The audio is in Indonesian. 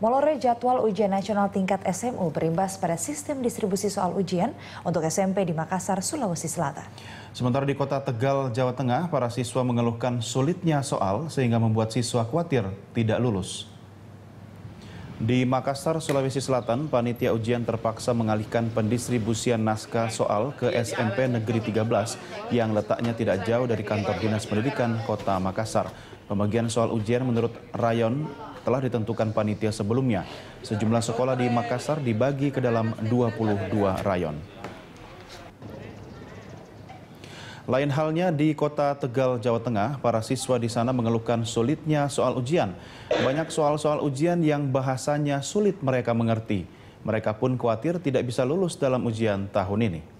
Molore jadwal ujian nasional tingkat SMU berimbas pada sistem distribusi soal ujian untuk SMP di Makassar, Sulawesi Selatan. Sementara di kota Tegal, Jawa Tengah, para siswa mengeluhkan sulitnya soal sehingga membuat siswa khawatir tidak lulus. Di Makassar, Sulawesi Selatan, panitia ujian terpaksa mengalihkan pendistribusian naskah soal ke SMP Negeri 13 yang letaknya tidak jauh dari kantor Dinas Pendidikan Kota Makassar. Pembagian soal ujian menurut rayon telah ditentukan panitia sebelumnya. Sejumlah sekolah di Makassar dibagi ke dalam 22 rayon. Lain halnya di kota Tegal, Jawa Tengah, para siswa di sana mengeluhkan sulitnya soal ujian. Banyak soal-soal ujian yang bahasanya sulit mereka mengerti. Mereka pun khawatir tidak bisa lulus dalam ujian tahun ini.